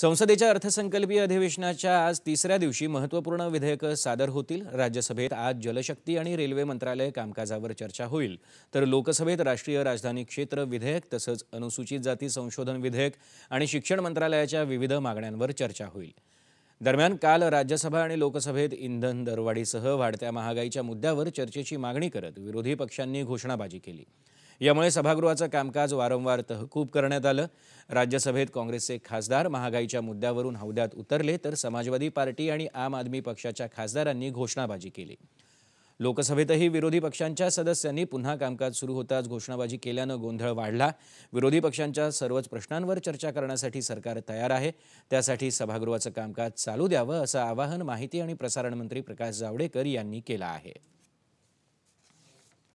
संसदेच्या अर्थसंकल्पीय अधिवेशनाच्या आज तिसऱ्या दिवशी महत्त्वपूर्ण विधेयकं सादर होतील राज्यसभेत आज जलशक्ती आणि रेल्वे मंत्रालय कामकाजावर चर्चा होईल तर लोकसभेत राष्ट्रीय राजधानी क्षेत्र विधेयक तसंच अनुसूचित जाती संशोधन विधेयक आणि शिक्षण मंत्रालयाच्या विविध मागण्यांवर चर्चा होईल दरम्यान काल राज्यसभा आणि लोकसभेत इंधन दरवाढीसह वाढत्या महागाईच्या मुद्द्यावर चर्चेची मागणी करत विरोधी पक्षांनी घोषणाबाजी केली यामुळे सभागृहाचं कामकाज वारंवार तहकूब करण्यात आलं राज्यसभेत काँग्रेसचे खासदार महागाईच्या मुद्द्यावरून हौद्यात उतरले तर समाजवादी पार्टी आणि आम आदमी पक्षाच्या खासदारांनी घोषणाबाजी केली लोकसभेतही विरोधी पक्षांच्या सदस्यांनी पुन्हा कामकाज सुरू होताच घोषणाबाजी केल्यानं गोंधळ वाढला विरोधी पक्षांच्या सर्वच प्रश्नांवर चर्चा करण्यासाठी सरकार तयार आहे त्यासाठी सभागृहाचं कामकाज चालू द्यावं असं आवाहन माहिती आणि प्रसारण मंत्री प्रकाश जावडेकर यांनी केलं आहे